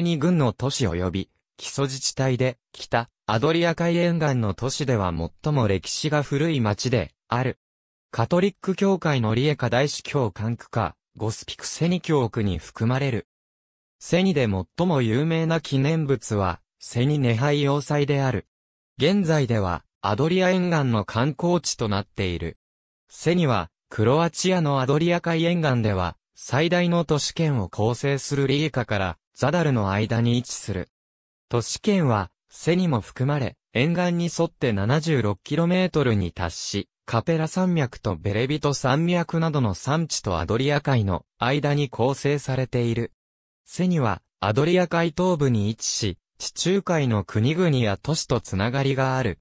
に軍の都市及び、基礎自治体で、北、アドリア海沿岸の都市では最も歴史が古い町で、ある。カトリック教会のリエカ大司教管区下、ゴスピクセニ教区に含まれる。セニで最も有名な記念物は、セニネハイ要塞である。現在では、アドリア沿岸の観光地となっている。セニは、クロアチアのアドリア海沿岸では、最大の都市圏を構成するリエカから、ザダルの間に位置する。都市圏は、セにも含まれ、沿岸に沿って 76km に達し、カペラ山脈とベレビト山脈などの山地とアドリア海の間に構成されている。セニはアドリア海東部に位置し、地中海の国々や都市とつながりがある。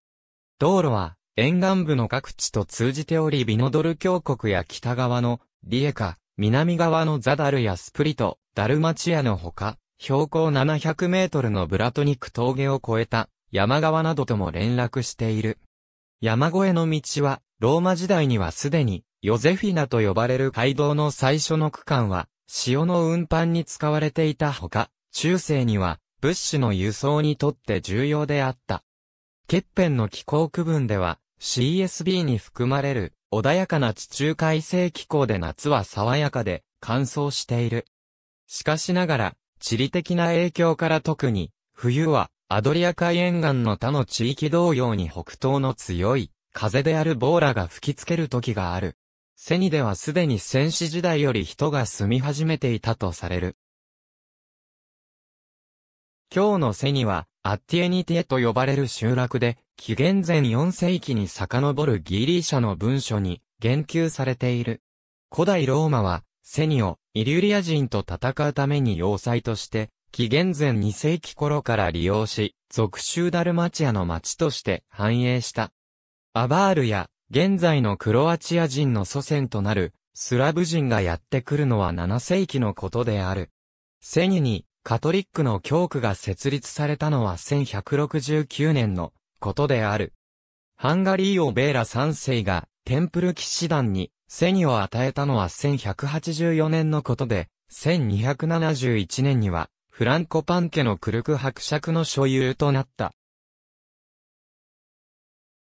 道路は沿岸部の各地と通じておりビノドル峡谷や北側のリエカ、南側のザダルやスプリト、ダルマチアのほか、標高700メートルのブラトニク峠を越えた山側などとも連絡している。山越えの道は、ローマ時代にはすでに、ヨゼフィナと呼ばれる街道の最初の区間は、潮の運搬に使われていたほか、中世には、物資の輸送にとって重要であった。ケッペンの気候区分では、CSB に含まれる穏やかな地中海性気候で夏は爽やかで乾燥している。しかしながら、地理的な影響から特に、冬はアドリア海沿岸の他の地域同様に北東の強い風であるボーラが吹きつける時がある。セニではすでに戦死時代より人が住み始めていたとされる。今日のセニは、アッティエニティエと呼ばれる集落で、紀元前4世紀に遡るギリシャの文書に言及されている。古代ローマは、セニオ、イリュリア人と戦うために要塞として、紀元前2世紀頃から利用し、属州ダルマチアの町として繁栄した。アバールや、現在のクロアチア人の祖先となる、スラブ人がやってくるのは7世紀のことである。セニに、カトリックの教区が設立されたのは1169年のことである。ハンガリー王ベーラ3世が、テンプル騎士団に、セニを与えたのは1184年のことで、1271年には、フランコパン家のクルク伯爵の所有となった。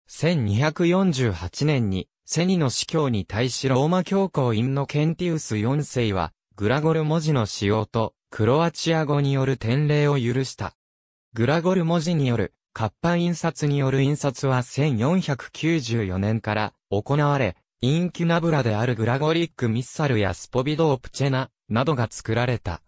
1248年に、セニの司教に対しローマ教皇インノケンティウス4世は、グラゴル文字の使用と、クロアチア語による典礼を許した。グラゴル文字による、活版印刷による印刷は1494年から行われ、インキュナブラであるグラゴリック・ミッサルやスポビドープチェナなどが作られた。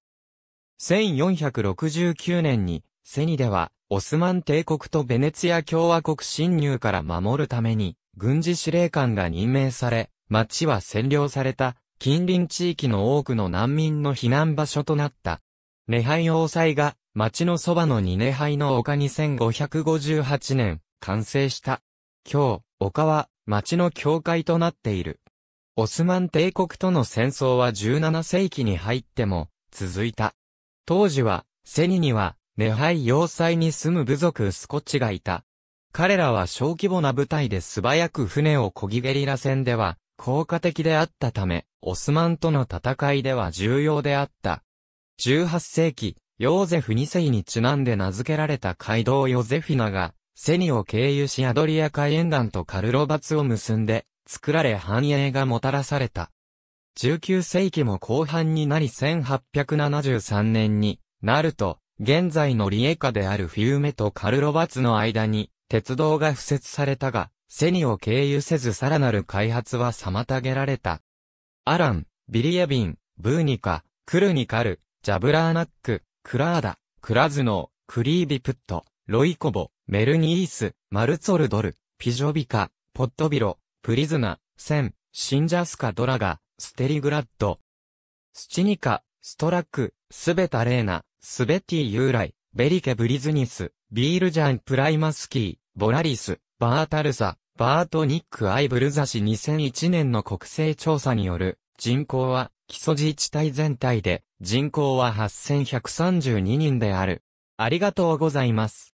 1469年にセニではオスマン帝国とベネツィア共和国侵入から守るために軍事司令官が任命され、町は占領された近隣地域の多くの難民の避難場所となった。レハイ要塞が町のそばの二根灰の丘に1558年、完成した。今日、丘は、町の境界となっている。オスマン帝国との戦争は17世紀に入っても、続いた。当時は、セニには、ネハイ要塞に住む部族スコッチがいた。彼らは小規模な部隊で素早く船をこぎゲリラ戦では、効果的であったため、オスマンとの戦いでは重要であった。18世紀、ヨーゼフ2世にちなんで名付けられた街道ヨゼフィナが、セニを経由しアドリア海沿岸とカルロバツを結んで、作られ繁栄がもたらされた。19世紀も後半になり1873年になると、現在のリエカであるフィウメとカルロバツの間に鉄道が敷設されたが、セニを経由せずさらなる開発は妨げられた。アラン、ビリエビン、ブーニカ、クルニカル、ジャブラーナック、クラーダ、クラズノー、クリービプット、ロイコボ、メルニース、マルツォルドル、ピジョビカ、ポットビロ、プリズナ、セン、シンジャスカドラガ、ステリグラッド、スチニカ、ストラック、スベタレーナ、スベティユーライ、ベリケブリズニス、ビールジャンプライマスキー、ボラリス、バータルサ、バートニック・アイブルザ氏2001年の国勢調査による人口は基礎自治体全体で人口は8132人である。ありがとうございます。